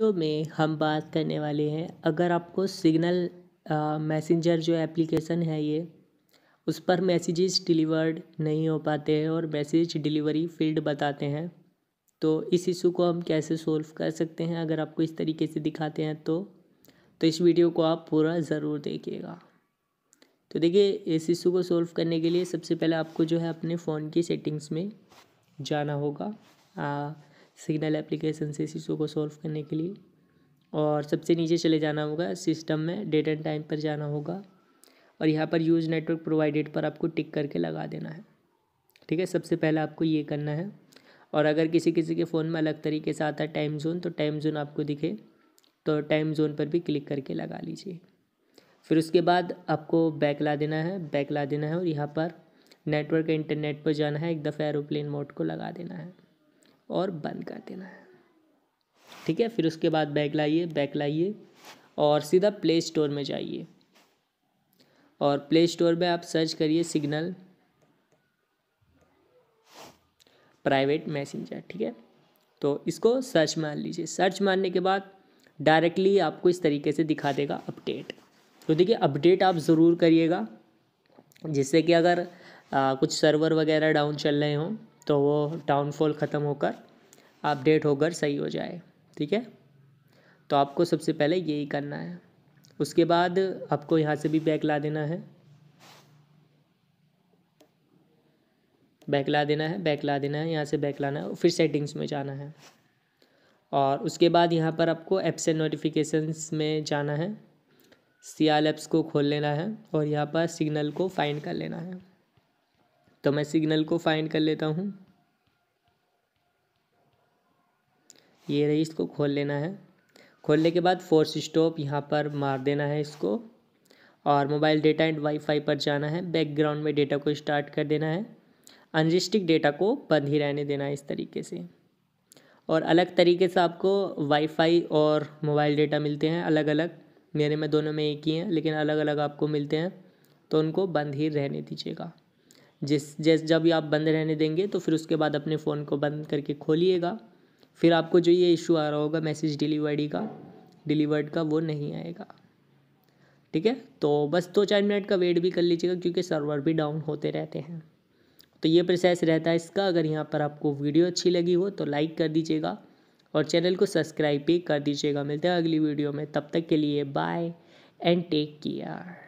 video में हम बात करने वाले हैं अगर आपको सिग्नल मैसेंजर जो एप्लीकेशन है ये उस पर मैसेजेस डिलीवर्ड नहीं हो पाते हैं और मैसेज डिलीवरी फील्ड बताते हैं तो इस इशू को हम कैसे सोल्व कर सकते हैं अगर आपको इस तरीके से दिखाते हैं तो तो इस वीडियो को आप पूरा ज़रूर देखिएगा तो देखिए इस इशू को सोल्व करने के लिए सबसे पहले आपको जो है अपने फ़ोन की सेटिंग्स में जाना होगा सिग्नल एप्लीकेशन से इस इशू को सॉल्व करने के लिए और सबसे नीचे चले जाना होगा सिस्टम में डेट एंड टाइम पर जाना होगा और यहाँ पर यूज नेटवर्क प्रोवाइडेड पर आपको टिक करके लगा देना है ठीक है सबसे पहले आपको ये करना है और अगर किसी किसी के फ़ोन में अलग तरीके से आता है टाइम जोन तो टाइम जोन आपको दिखे तो टाइम जोन पर भी क्लिक करके लगा लीजिए फिर उसके बाद आपको बैक ला देना है बैक ला देना है और यहाँ पर नेटवर्क इंटरनेट पर जाना है एक दफ़ा एरोप्लेन मोड को लगा देना है और बंद कर देना है ठीक है फिर उसके बाद बैग लाइए बैग लाइए और सीधा प्ले स्टोर में जाइए और प्ले स्टोर में आप सर्च करिए सिग्नल प्राइवेट मैसेंजर ठीक है तो इसको सर्च मार लीजिए सर्च मारने के बाद डायरेक्टली आपको इस तरीके से दिखा देगा अपडेट तो देखिए अपडेट आप ज़रूर करिएगा जिससे कि अगर आ, कुछ सर्वर वगैरह डाउन चल रहे हों तो वो डाउनफॉल ख़त्म होकर अपडेट होकर सही हो जाए ठीक है तो आपको सबसे पहले यही करना है उसके बाद आपको यहाँ से भी बैक ला देना है बैक ला देना है बैक ला देना है यहाँ से बैक लाना है फिर सेटिंग्स में जाना है और उसके बाद यहाँ पर आपको एप्स एंड नोटिफिकेशंस में जाना है सियाल एप्स को खोल लेना है और यहाँ पर सिग्नल को फाइंड कर लेना है तो मैं सिग्नल को फाइंड कर लेता हूँ ये रही इसको खोल लेना है खोलने के बाद फोर्स स्टॉप यहाँ पर मार देना है इसको और मोबाइल डेटा एंड वाईफाई पर जाना है बैकग्राउंड में डेटा को स्टार्ट कर देना है अनजिस्टिक डेटा को बंद ही रहने देना है इस तरीके से और अलग तरीके से आपको वाईफाई और मोबाइल डेटा मिलते हैं अलग अलग मेरे में दोनों में एक ही हैं लेकिन अलग अलग आपको मिलते हैं तो उनको बंद ही रहने दीजिएगा जिस जैस जब आप बंद रहने देंगे तो फिर उसके बाद अपने फ़ोन को बंद करके खोलिएगा फिर आपको जो ये इशू आ रहा होगा मैसेज डिलीवरी का डिलीवर्ड का वो नहीं आएगा ठीक है तो बस दो चार मिनट का वेट भी कर लीजिएगा क्योंकि सर्वर भी डाउन होते रहते हैं तो ये प्रोसेस रहता है इसका अगर यहाँ पर आपको वीडियो अच्छी लगी हो तो लाइक कर दीजिएगा और चैनल को सब्सक्राइब भी कर दीजिएगा मिलते हैं अगली वीडियो में तब तक के लिए बाय एंड टेक केयर